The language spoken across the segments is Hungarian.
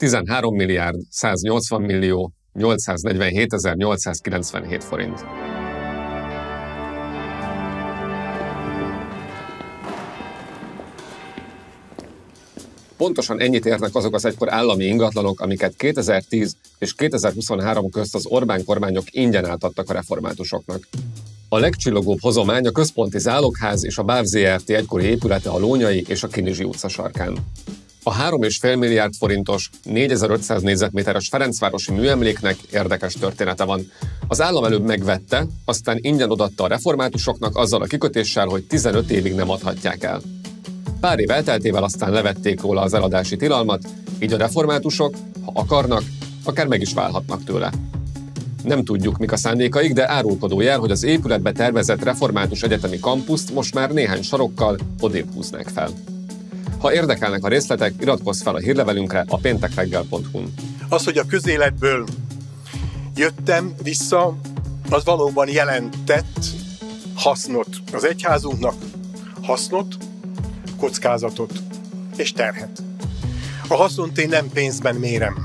13 milliárd 180 millió 847.897 forint. Pontosan ennyit érnek azok az egykor állami ingatlanok, amiket 2010 és 2023 közt az Orbán kormányok ingyen átadtak a reformátusoknak. A legcsillogóbb hozomány a központi zálogház és a Báv ZRT egykori épülete a Lónyai és a Kinizsi utca sarkán. A 3,5 milliárd forintos, 4500 négyzetméteres Ferencvárosi műemléknek érdekes története van. Az állam előbb megvette, aztán ingyen odatta a reformátusoknak azzal a kikötéssel, hogy 15 évig nem adhatják el. Pár év elteltével aztán levették róla az eladási tilalmat, így a reformátusok, ha akarnak, akár meg is válhatnak tőle. Nem tudjuk, mik a szándékaik, de árulkodó jel, hogy az épületbe tervezett református egyetemi kampuszt most már néhány sarokkal odébb húznák fel. Ha érdekelnek a részletek, iratkozz fel a hírlevelünkre a péntekreggel.hu-n. Az, hogy a közéletből jöttem vissza, az valóban jelentett hasznot az egyházunknak, hasznot, kockázatot és terhet. A haszont én nem pénzben mérem,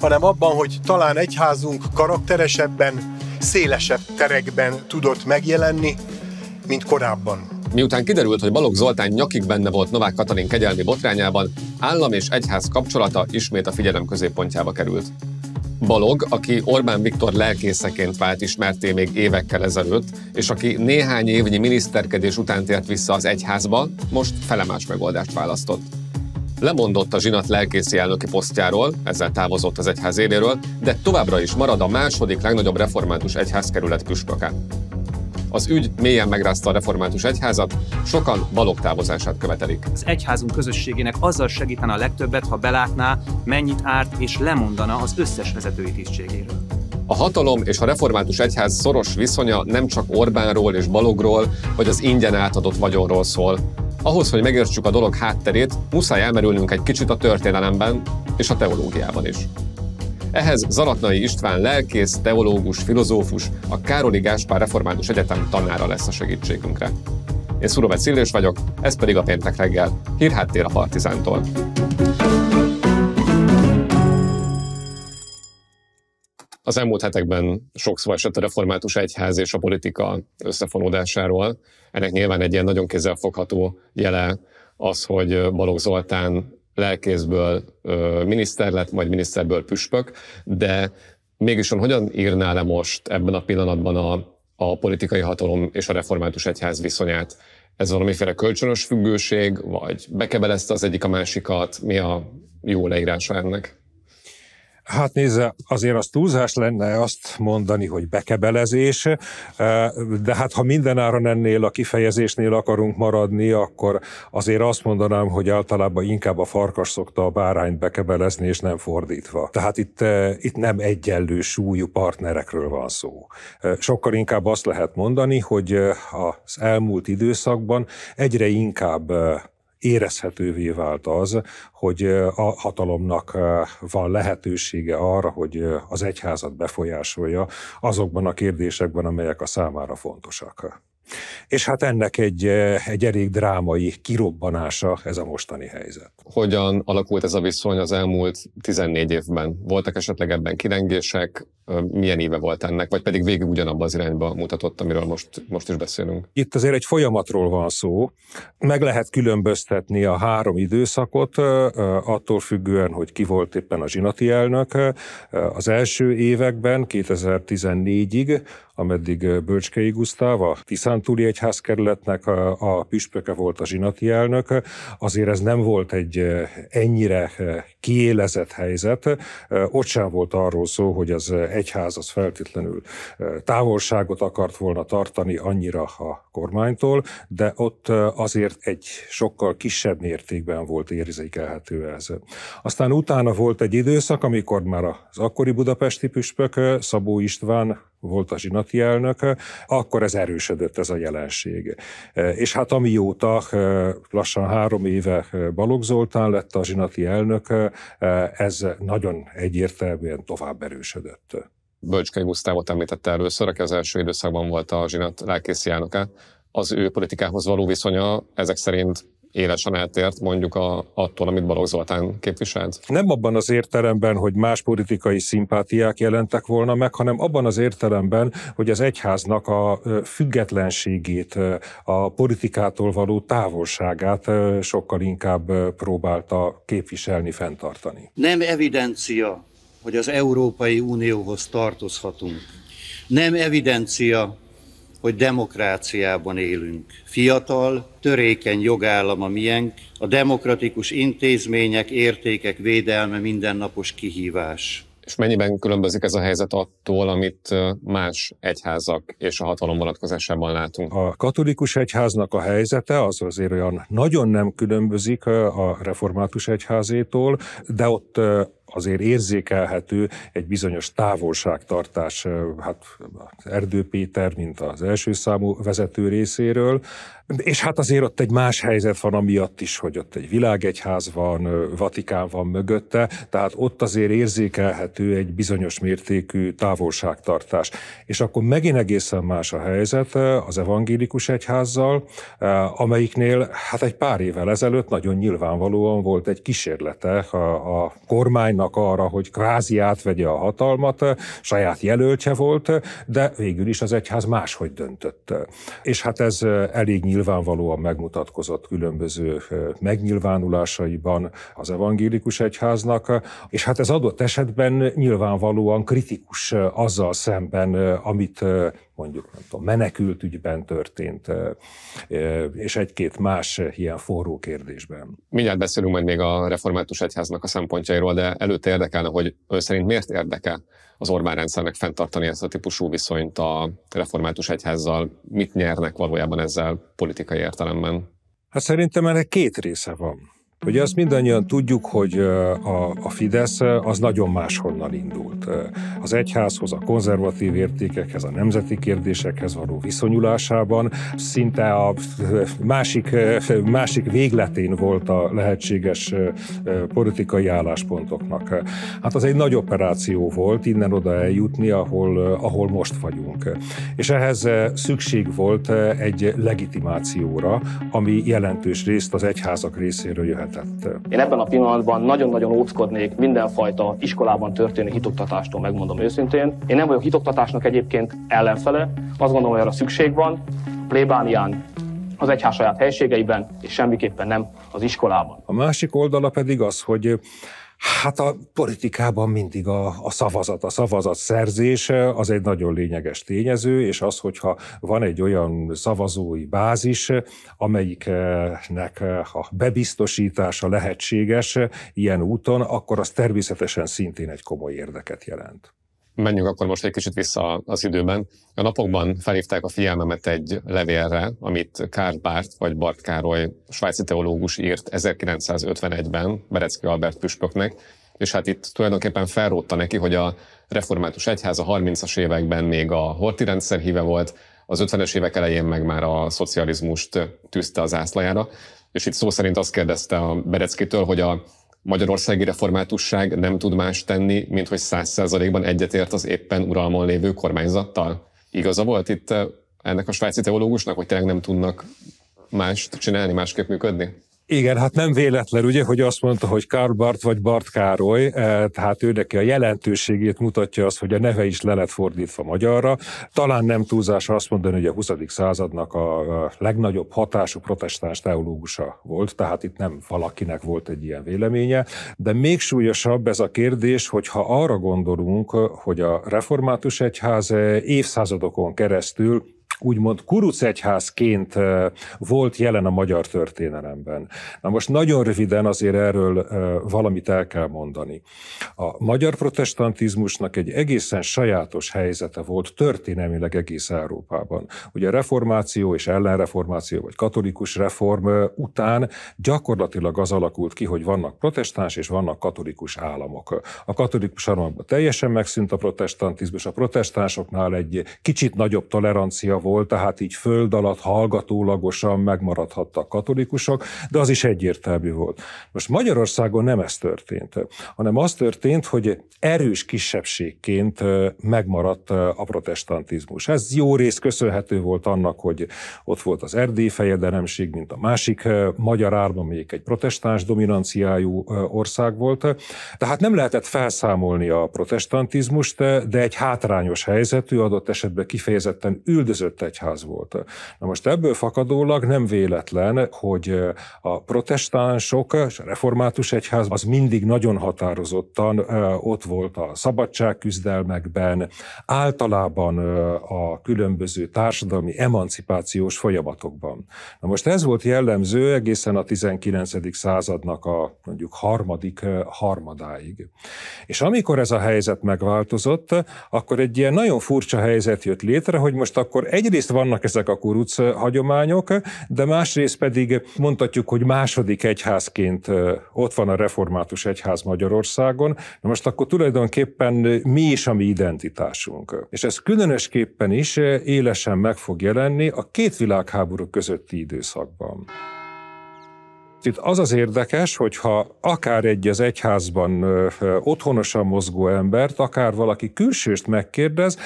hanem abban, hogy talán egyházunk karakteresebben, szélesebb terekben tudott megjelenni, mint korábban. Miután kiderült, hogy Balogh Zoltán nyakig benne volt Novák Katalin kegyelmi botrányában, állam és egyház kapcsolata ismét a figyelem középpontjába került. Balog, aki Orbán Viktor lelkészeként vált ismerté még évekkel ezelőtt, és aki néhány évnyi miniszterkedés után tért vissza az egyházba, most felemás megoldást választott. Lemondott a zsinat lelkészi elnöki posztjáról, ezzel távozott az egyház éléről, de továbbra is marad a második legnagyobb református egyházkerület püspöke. Az ügy mélyen megrázta a református egyházat, sokan balok távozását követelik. Az egyházunk közösségének azzal segítene a legtöbbet, ha belátná, mennyit árt és lemondana az összes vezetői tisztségéről. A hatalom és a református egyház szoros viszonya nem csak Orbánról és Balogról, vagy az ingyen átadott vagyonról szól. Ahhoz, hogy megértsük a dolog hátterét, muszáj elmerülnünk egy kicsit a történelemben és a teológiában is. Ehhez Zalatnai István lelkész, teológus, filozófus, a Károli Gáspár Református Egyetem tanára lesz a segítségünkre. Én Szurovec Illés vagyok, ez pedig a péntek reggel, hírháttér a Partizántól. Az elmúlt hetekben sok szó esett a református egyház és a politika összefonódásáról. Ennek nyilván egy ilyen nagyon kézzelfogható jele az, hogy Balogh Zoltán lelkészből miniszter lett, majd miniszterből püspök, de mégis on, hogyan írná le most ebben a pillanatban a, a politikai hatalom és a református egyház viszonyát? Ez valamiféle kölcsönös függőség, vagy bekebelezte az egyik a másikat? Mi a jó leírása ennek? Hát nézze, azért az túlzás lenne azt mondani, hogy bekebelezés, eh, de hát ha mindenáron ennél a kifejezésnél akarunk maradni, akkor azért azt mondanám, hogy általában inkább a farkas szokta a bárányt bekebelezni, és nem fordítva. Tehát itt, eh, itt nem egyenlő súlyú partnerekről van szó. Eh, sokkal inkább azt lehet mondani, hogy az elmúlt időszakban egyre inkább érezhetővé vált az, hogy a hatalomnak van lehetősége arra, hogy az egyházat befolyásolja azokban a kérdésekben, amelyek a számára fontosak. És hát ennek egy, egy elég drámai kirobbanása ez a mostani helyzet. Hogyan alakult ez a viszony az elmúlt 14 évben? Voltak esetleg ebben kirengések, milyen éve volt ennek, vagy pedig végig ugyanabba az irányba mutatott, amiről most, most is beszélünk? Itt azért egy folyamatról van szó. Meg lehet különböztetni a három időszakot, attól függően, hogy ki volt éppen a zsinati elnök. Az első években, 2014-ig, ameddig Bölcskei Gusztáv, a Tiszántúli Egyházkerületnek a, a püspöke volt a zsinati elnök, azért ez nem volt egy ennyire kiélezett helyzet. Ott sem volt arról szó, hogy az egyház az feltétlenül távolságot akart volna tartani annyira a kormánytól, de ott azért egy sokkal kisebb mértékben volt érzékelhető ez. Aztán utána volt egy időszak, amikor már az akkori budapesti püspök Szabó István volt a zsinati elnök, akkor ez erősödött ez a jelenség. És hát amióta lassan három éve Balogh Zoltán lett a zsinati elnök, ez nagyon egyértelműen tovább erősödött. Bölcskei Gusztávot említette először, aki az első időszakban volt a zsinat lelkészi elnöke. Az ő politikához való viszonya ezek szerint élesen eltért mondjuk a, attól, amit Balogh Zoltán képviselt? Nem abban az értelemben, hogy más politikai szimpátiák jelentek volna meg, hanem abban az értelemben, hogy az egyháznak a függetlenségét, a politikától való távolságát sokkal inkább próbálta képviselni, fenntartani. Nem evidencia, hogy az Európai Unióhoz tartozhatunk. Nem evidencia, hogy demokráciában élünk. Fiatal, törékeny jogállam a miénk, a demokratikus intézmények, értékek védelme mindennapos kihívás. És mennyiben különbözik ez a helyzet attól, amit más egyházak és a hatalom vonatkozásában látunk? A katolikus egyháznak a helyzete az azért olyan nagyon nem különbözik a református egyházétól, de ott azért érzékelhető egy bizonyos távolságtartás, hát Erdő Péter, mint az első számú vezető részéről, és hát azért ott egy más helyzet van amiatt is, hogy ott egy világegyház van, Vatikán van mögötte, tehát ott azért érzékelhető egy bizonyos mértékű távolságtartás. És akkor megint egészen más a helyzet az evangélikus egyházzal, amelyiknél hát egy pár évvel ezelőtt nagyon nyilvánvalóan volt egy kísérlete a, a kormány kormánynak arra, hogy kvázi átvegye a hatalmat, saját jelöltse volt, de végül is az egyház máshogy döntött. És hát ez elég nyilvánvalóan megmutatkozott különböző megnyilvánulásaiban az evangélikus egyháznak, és hát ez adott esetben nyilvánvalóan kritikus azzal szemben, amit mondjuk nem tudom, ügyben történt, és egy-két más ilyen forró kérdésben. Mindjárt beszélünk majd még a református egyháznak a szempontjairól, de előtte érdekelne, hogy ő szerint miért érdekel az Orbán rendszernek fenntartani ezt a típusú viszonyt a református egyházzal? Mit nyernek valójában ezzel politikai értelemben? Hát szerintem ennek két része van. Ugye azt mindannyian tudjuk, hogy a, a Fidesz az nagyon máshonnan indult. Az egyházhoz, a konzervatív értékekhez, a nemzeti kérdésekhez való viszonyulásában szinte a másik, másik végletén volt a lehetséges politikai álláspontoknak. Hát az egy nagy operáció volt innen oda eljutni, ahol, ahol most vagyunk. És ehhez szükség volt egy legitimációra, ami jelentős részt az egyházak részéről jöhet lehetett. Én ebben a pillanatban nagyon-nagyon óckodnék mindenfajta iskolában történő hitoktatástól, megmondom őszintén. Én nem vagyok hitoktatásnak egyébként ellenfele, azt gondolom, hogy arra szükség van. Plébánián az egyház saját helységeiben, és semmiképpen nem az iskolában. A másik oldala pedig az, hogy Hát a politikában mindig a, a szavazat, a szavazat szerzése az egy nagyon lényeges tényező, és az, hogyha van egy olyan szavazói bázis, amelyiknek eh, a bebiztosítása lehetséges eh, ilyen úton, akkor az természetesen szintén egy komoly érdeket jelent. Menjünk akkor most egy kicsit vissza az időben. A napokban felhívták a figyelmemet egy levélre, amit Karl Barth vagy Bart Károly svájci teológus írt 1951-ben Berecki Albert püspöknek, és hát itt tulajdonképpen felrótta neki, hogy a református egyház a 30-as években még a horti rendszer híve volt, az 50-es évek elején meg már a szocializmust tűzte az ászlajára, és itt szó szerint azt kérdezte a Bereckitől, hogy a magyarországi reformátusság nem tud más tenni, mint hogy száz százalékban egyetért az éppen uralmon lévő kormányzattal. Igaza volt itt eh, ennek a svájci teológusnak, hogy tényleg nem tudnak mást csinálni, másképp működni? Igen, hát nem véletlen, ugye, hogy azt mondta, hogy Karl Bart vagy Bart Károly, eh, tehát ő neki a jelentőségét mutatja az, hogy a neve is le lett fordítva magyarra. Talán nem túlzás azt mondani, hogy a 20. századnak a legnagyobb hatású protestáns teológusa volt, tehát itt nem valakinek volt egy ilyen véleménye, de még súlyosabb ez a kérdés, hogyha arra gondolunk, hogy a református egyház eh, évszázadokon keresztül úgymond kurucegyházként volt jelen a magyar történelemben. Na most nagyon röviden azért erről valamit el kell mondani. A magyar protestantizmusnak egy egészen sajátos helyzete volt történelmileg egész Európában. Ugye reformáció és ellenreformáció, vagy katolikus reform után gyakorlatilag az alakult ki, hogy vannak protestáns és vannak katolikus államok. A katolikus államokban teljesen megszűnt a protestantizmus, a protestánsoknál egy kicsit nagyobb tolerancia volt, tehát így föld alatt hallgatólagosan megmaradhattak katolikusok, de az is egyértelmű volt. Most Magyarországon nem ez történt, hanem az történt, hogy erős kisebbségként megmaradt a protestantizmus. Ez jó rész köszönhető volt annak, hogy ott volt az erdély fejedelemség, mint a másik magyar árma, amelyik egy protestáns dominanciájú ország volt. Tehát nem lehetett felszámolni a protestantizmust, de egy hátrányos helyzetű, adott esetben kifejezetten üldözött sőt egyház volt. Na most ebből fakadólag nem véletlen, hogy a protestánsok és a református egyház az mindig nagyon határozottan ott volt a szabadságküzdelmekben, általában a különböző társadalmi emancipációs folyamatokban. Na most ez volt jellemző egészen a 19. századnak a mondjuk harmadik harmadáig. És amikor ez a helyzet megváltozott, akkor egy ilyen nagyon furcsa helyzet jött létre, hogy most akkor egy egyrészt vannak ezek a kuruc hagyományok, de másrészt pedig mondhatjuk, hogy második egyházként ott van a református egyház Magyarországon. Na most akkor tulajdonképpen mi is a mi identitásunk. És ez különösképpen is élesen meg fog jelenni a két világháború közötti időszakban itt az az érdekes, hogyha akár egy az egyházban otthonosan mozgó embert, akár valaki külsőst megkérdez,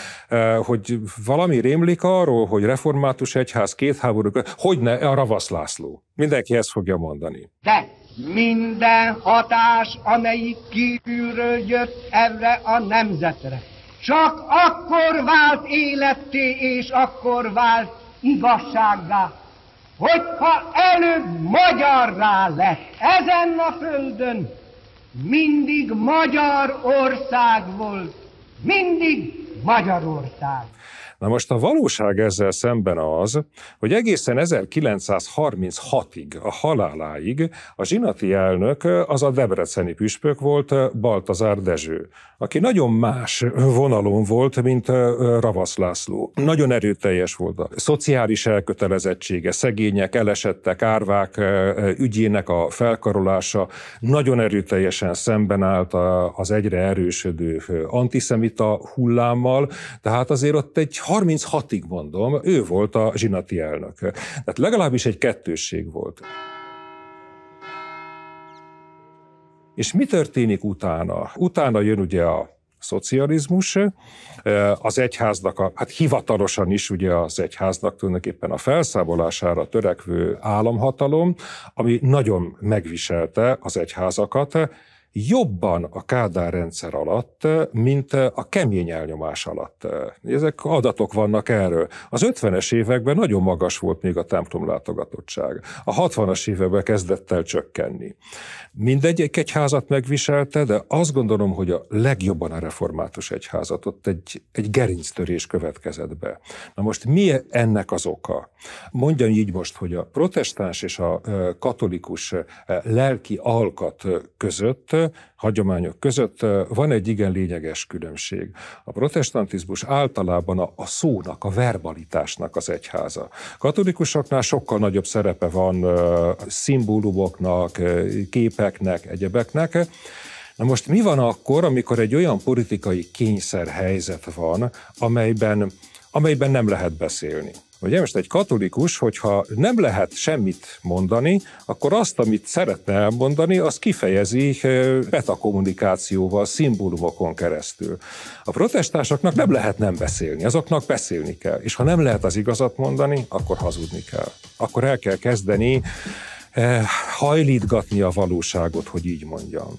hogy valami rémlik arról, hogy református egyház két háború, hogy ne a Ravasz László. Mindenki ezt fogja mondani. De minden hatás, amelyik kívülről jött erre a nemzetre, csak akkor vált életté, és akkor vált igazsággá, hogyha előbb magyarrá lett ezen a földön, mindig Magyar ország volt, mindig Magyarország. Na most a valóság ezzel szemben az, hogy egészen 1936-ig, a haláláig a zsinati elnök az a debreceni püspök volt, Baltazár Dezső, aki nagyon más vonalon volt, mint Ravasz László. Nagyon erőteljes volt a szociális elkötelezettsége, szegények, elesettek, árvák ügyének a felkarolása, nagyon erőteljesen szemben állt az egyre erősödő antiszemita hullámmal, tehát azért ott egy 36-ig mondom, ő volt a zsinati elnök. Tehát legalábbis egy kettősség volt. És mi történik utána? Utána jön ugye a szocializmus, eh, az egyháznak, a, hát hivatalosan is ugye az egyháznak tulajdonképpen a felszámolására törekvő államhatalom, ami nagyon megviselte az egyházakat, jobban a Kádár rendszer alatt, mint a kemény elnyomás alatt. Ezek adatok vannak erről. Az 50-es években nagyon magas volt még a templom látogatottság. A 60-as években kezdett el csökkenni. Mindegy egy egyházat megviselte, de azt gondolom, hogy a legjobban a református egyházat ott egy, egy gerinctörés következett be. Na most mi ennek az oka? Mondjam így most, hogy a protestáns és a katolikus lelki alkat között hagyományok között van egy igen lényeges különbség. A protestantizmus általában a, a szónak, a verbalitásnak az egyháza. Katolikusoknál sokkal nagyobb szerepe van szimbólumoknak, képeknek, egyebeknek, Na most mi van akkor, amikor egy olyan politikai kényszerhelyzet van, amelyben, amelyben nem lehet beszélni? Ugye most egy katolikus, hogyha nem lehet semmit mondani, akkor azt, amit szeretne elmondani, az kifejezi betakommunikációval, szimbólumokon keresztül. A protestásoknak nem lehet nem beszélni, azoknak beszélni kell. És ha nem lehet az igazat mondani, akkor hazudni kell. Akkor el kell kezdeni eh, hajlítgatni a valóságot, hogy így mondjam.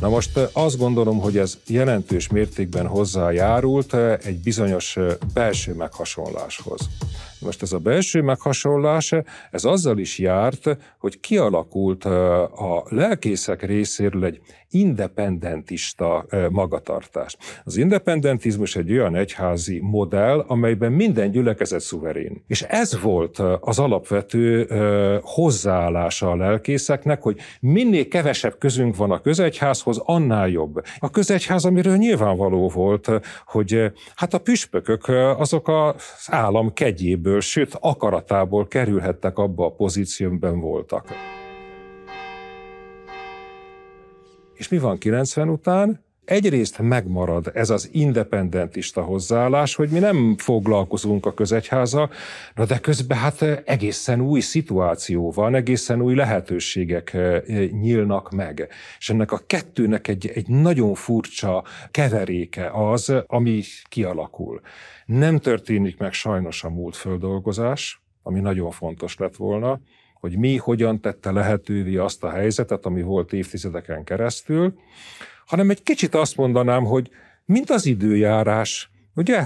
Na most eh, azt gondolom, hogy ez jelentős mértékben hozzájárult eh, egy bizonyos belső meghasonláshoz. Most ez a belső meghasonlás, ez azzal is járt, hogy kialakult a lelkészek részéről egy independentista magatartás. Az independentizmus egy olyan egyházi modell, amelyben minden gyülekezet szuverén. És ez volt az alapvető hozzáállása a lelkészeknek, hogy minél kevesebb közünk van a közegyházhoz, annál jobb. A közegyház, amiről nyilvánvaló volt, hogy hát a püspökök azok az állam kegyéből kényszerből, sőt akaratából kerülhettek abba a pozícióban voltak. És mi van 90 után? Egyrészt megmarad ez az independentista hozzáállás, hogy mi nem foglalkozunk a közegyháza, na de közben hát egészen új szituáció van, egészen új lehetőségek eh, nyílnak meg. És ennek a kettőnek egy, egy nagyon furcsa keveréke az, ami kialakul. Nem történik meg sajnos a múlt földolgozás, ami nagyon fontos lett volna, hogy mi hogyan tette lehetővé azt a helyzetet, ami volt évtizedeken keresztül, hanem egy kicsit azt mondanám, hogy mint az időjárás, Ugye?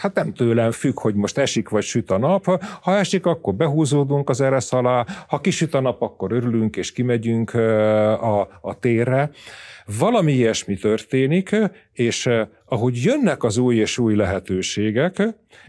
Hát nem tőlem függ, hogy most esik vagy süt a nap. Ha, esik, akkor behúzódunk az eresz alá, ha kisüt a nap, akkor örülünk és kimegyünk a, a térre. Valami ilyesmi történik, és eh, ahogy jönnek az új és új lehetőségek,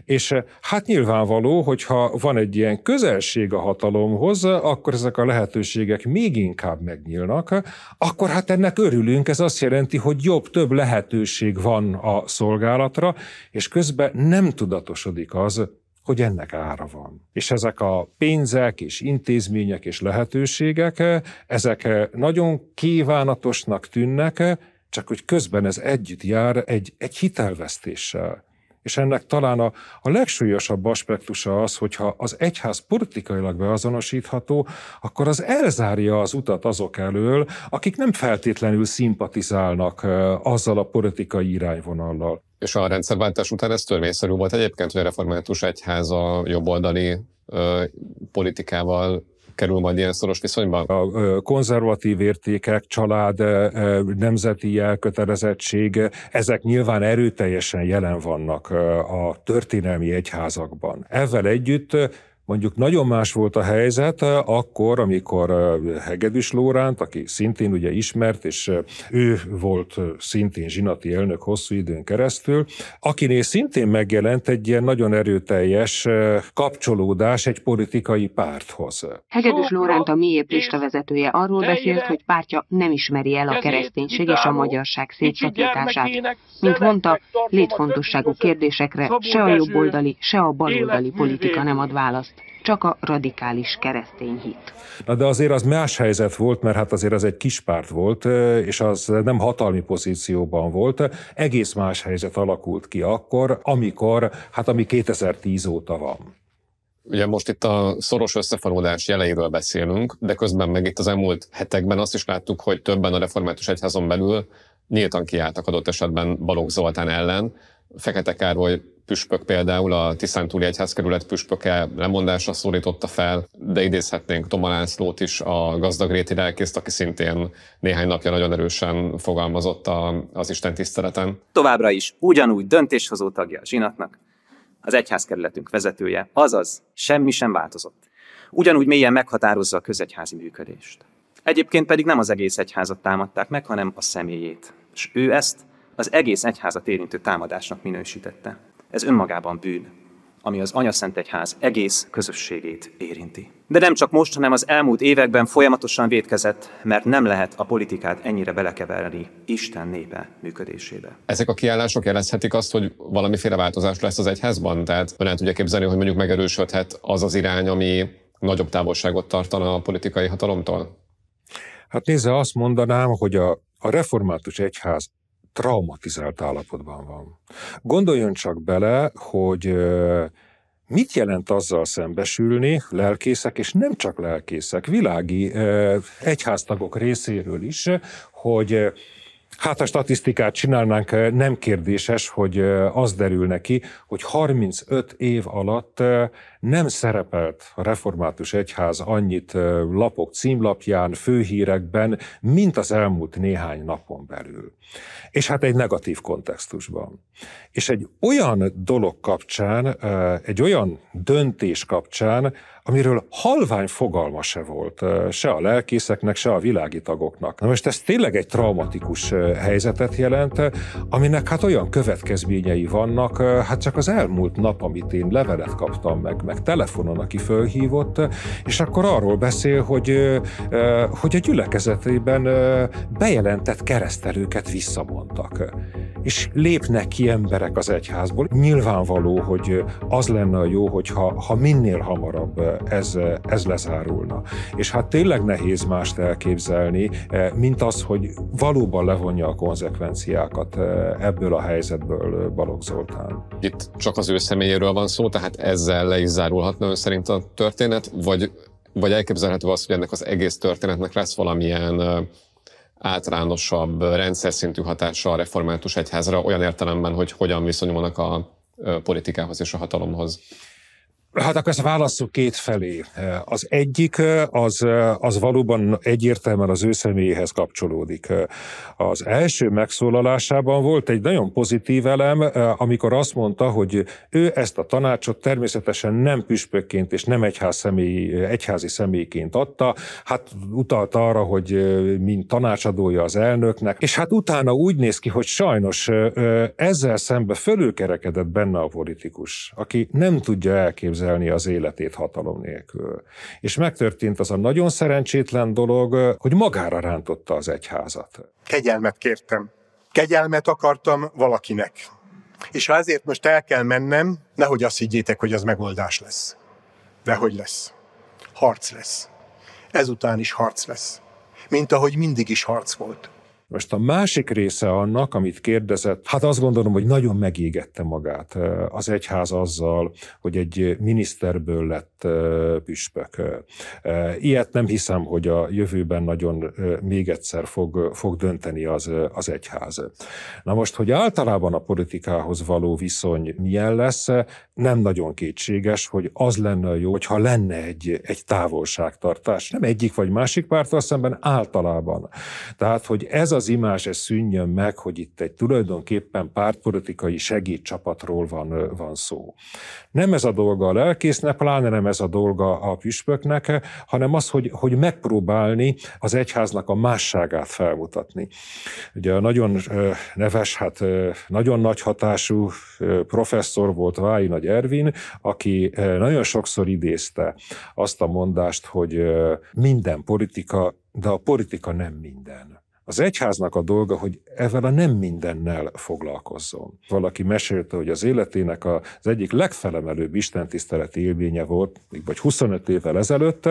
és eh, hát nyilvánvaló, hogyha van egy ilyen közelség a hatalomhoz, akkor ezek a lehetőségek még inkább megnyílnak, akkor hát ennek örülünk, ez azt jelenti, hogy jobb, több lehetőség van a szolgálatra, és közben nem tudatosodik az, hogy ennek ára van. És ezek a pénzek és intézmények és lehetőségek, eh, ezek eh, nagyon kívánatosnak tűnnek, eh, csak hogy közben ez együtt jár egy, egy hitelvesztéssel. És ennek talán a, a legsúlyosabb aspektusa az, hogyha az egyház politikailag beazonosítható, akkor az elzárja az utat azok elől, akik nem feltétlenül szimpatizálnak azzal a politikai irányvonallal. És a rendszerváltás után ez törvényszerű volt egyébként, hogy a református egyház a jobboldali ö, politikával kerül majd ilyen szoros viszonyban? A konzervatív értékek, család, nemzeti elkötelezettség, ezek nyilván erőteljesen jelen vannak a történelmi egyházakban. Ezzel együtt Mondjuk nagyon más volt a helyzet eh, akkor, amikor eh, Hegedűs Lóránt, aki szintén ugye ismert, és eh, ő volt szintén zsinati elnök hosszú időn keresztül, akinél szintén megjelent egy ilyen nagyon erőteljes kapcsolódás egy politikai párthoz. Hegedűs Lóránt a mi lista vezetője arról beszélt, hogy pártja nem ismeri el a kereszténység és a magyarság szétszakítását. Mint mondta, létfontosságú kérdésekre se a jobboldali, se a baloldali politika nem ad választ csak a radikális keresztény hit. Na de azért az más helyzet volt, mert hát azért az egy kis párt volt, és az nem hatalmi pozícióban volt. Egész más helyzet alakult ki akkor, amikor, hát ami 2010 óta van. Ugye most itt a szoros összefonódás jeleiről beszélünk, de közben meg itt az elmúlt hetekben azt is láttuk, hogy többen a református egyházon belül nyíltan kiálltak adott esetben Balogh Zoltán ellen, Fekete Károly püspök például a Tiszántúli Egyházkerület püspöke lemondásra szólította fel, de idézhetnénk Toma Lászlót is, a gazdag réti lelkészt, aki szintén néhány napja nagyon erősen fogalmazott a, az Isten tiszteleten. Továbbra is ugyanúgy döntéshozó tagja a zsinatnak, az egyházkerületünk vezetője, azaz semmi sem változott. Ugyanúgy mélyen meghatározza a közegyházi működést. Egyébként pedig nem az egész egyházat támadták meg, hanem a személyét. És ő ezt az egész egyházat érintő támadásnak minősítette. Ez önmagában bűn, ami az Anyaszent Egyház egész közösségét érinti. De nem csak most, hanem az elmúlt években folyamatosan védkezett, mert nem lehet a politikát ennyire belekeverni Isten népe működésébe. Ezek a kiállások jelezhetik azt, hogy valamiféle változás lesz az egyházban? Tehát ön el tudja képzelni, hogy mondjuk megerősödhet az az irány, ami nagyobb távolságot tartana a politikai hatalomtól? Hát nézze, azt mondanám, hogy a, a református egyház traumatizált állapotban van. Gondoljon csak bele, hogy mit jelent azzal szembesülni lelkészek, és nem csak lelkészek, világi egyháztagok részéről is, hogy Hát a statisztikát csinálnánk, nem kérdéses, hogy az derül neki, hogy 35 év alatt nem szerepelt a református egyház annyit lapok címlapján, főhírekben, mint az elmúlt néhány napon belül. És hát egy negatív kontextusban. És egy olyan dolog kapcsán, egy olyan döntés kapcsán, amiről halvány fogalma se volt, se a lelkészeknek, se a világi tagoknak. Na most ez tényleg egy traumatikus helyzetet jelent, aminek hát olyan következményei vannak, hát csak az elmúlt nap, amit én levelet kaptam meg, meg meg telefonon, aki fölhívott, és akkor arról beszél, hogy, hogy a gyülekezetében bejelentett keresztelőket visszavontak és lépnek ki emberek az egyházból. Nyilvánvaló, hogy az lenne a jó, hogyha ha minél hamarabb ez, ez lezárulna. És hát tényleg nehéz mást elképzelni, mint az, hogy valóban levonja a konzekvenciákat ebből a helyzetből Balogh Zoltán. Itt csak az ő személyéről van szó, tehát ezzel le is zárulhatna ön szerint a történet, vagy, vagy elképzelhető az, hogy ennek az egész történetnek lesz valamilyen általánosabb, rendszer szintű hatása a református egyházra, olyan értelemben, hogy hogyan viszonyulnak a politikához és a hatalomhoz? Hát akkor ezt válasszuk két felé. Az egyik, az, az valóban egyértelműen az ő személyéhez kapcsolódik. Az első megszólalásában volt egy nagyon pozitív elem, amikor azt mondta, hogy ő ezt a tanácsot természetesen nem püspökként és nem egyház személy, egyházi személyként adta, hát utalta arra, hogy mint tanácsadója az elnöknek, és hát utána úgy néz ki, hogy sajnos ezzel szembe fölülkerekedett benne a politikus, aki nem tudja elképzelni, elképzelni az életét hatalom nélkül. És megtörtént az a nagyon szerencsétlen dolog, hogy magára rántotta az egyházat. Kegyelmet kértem. Kegyelmet akartam valakinek. És ha ezért most el kell mennem, nehogy azt higgyétek, hogy az megoldás lesz. De hogy lesz. Harc lesz. Ezután is harc lesz. Mint ahogy mindig is harc volt. Most a másik része annak, amit kérdezett, hát azt gondolom, hogy nagyon megégette magát az egyház azzal, hogy egy miniszterből lett püspök. Ilyet nem hiszem, hogy a jövőben nagyon még egyszer fog, fog dönteni az, az egyház. Na most, hogy általában a politikához való viszony milyen lesz, nem nagyon kétséges, hogy az lenne jó, hogyha lenne egy, egy távolságtartás. Nem egyik vagy másik párttal szemben általában. Tehát, hogy ez az imázs ez szűnjön meg, hogy itt egy tulajdonképpen pártpolitikai segédcsapatról van, van szó. Nem ez a dolga a lelkésznek, pláne nem ez a dolga a püspöknek, hanem az, hogy, hogy megpróbálni az egyháznak a másságát felmutatni. Ugye a nagyon neves, hát nagyon nagy hatású professzor volt Vái Nagy Ervin, aki nagyon sokszor idézte azt a mondást, hogy minden politika, de a politika nem minden. Az egyháznak a dolga, hogy ezzel a nem mindennel foglalkozzon. Valaki mesélte, hogy az életének az egyik legfelemelőbb istentiszteleti élménye volt, vagy 25 évvel ezelőtt,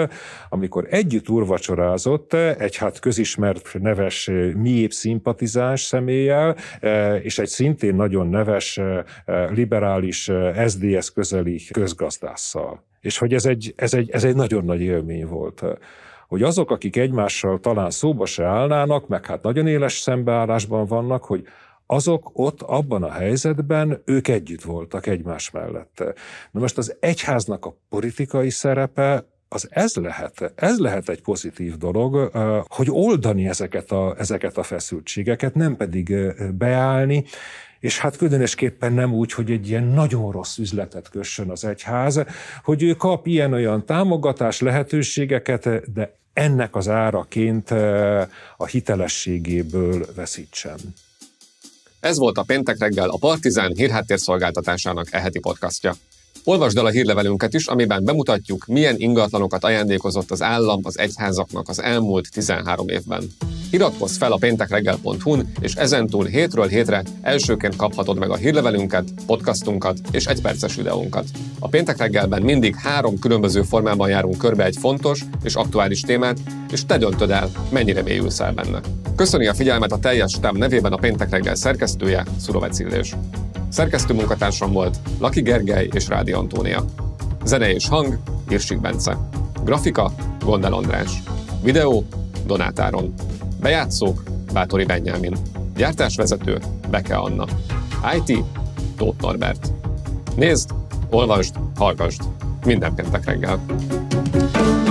amikor együtt urvacsorázott egy hát közismert neves eh, miép szimpatizáns személlyel, eh, és egy szintén nagyon neves eh, liberális SDS közeli közgazdásszal. És hogy ez egy, ez, egy, ez egy nagyon nagy élmény volt hogy azok, akik egymással talán szóba se állnának, meg hát nagyon éles szembeállásban vannak, hogy azok ott abban a helyzetben ők együtt voltak egymás mellett. Na most az egyháznak a politikai szerepe az ez lehet, ez lehet egy pozitív dolog, hogy oldani ezeket a, ezeket a feszültségeket, nem pedig beállni, és hát különösképpen nem úgy, hogy egy ilyen nagyon rossz üzletet kössön az egyház, hogy ő kap ilyen-olyan támogatás, lehetőségeket, de ennek az áraként a hitelességéből veszítsen. Ez volt a Péntek reggel a Partizán hírháttérszolgáltatásának eheti podcastja. Olvasd el a hírlevelünket is, amiben bemutatjuk, milyen ingatlanokat ajándékozott az állam az egyházaknak az elmúlt 13 évben. Iratkozz fel a péntekreggel.hu-n, és ezentúl hétről hétre elsőként kaphatod meg a hírlevelünket, podcastunkat és egyperces videónkat. A péntek reggelben mindig három különböző formában járunk körbe egy fontos és aktuális témát, és te döntöd el, mennyire mélyülsz el benne. Köszöni a figyelmet a teljes stáb nevében a péntek reggel szerkesztője, Szurovec Illés. Szerkesztő munkatársam volt Laki Gergely és Rádi Antónia. Zene és hang Irsik Bence. Grafika Gondel András. Videó Donátáron. Bejátszók Bátori Benyámin. Gyártásvezető Beke Anna. IT Tóth Norbert. Nézd, olvasd, hallgasd minden péntek reggel. thank you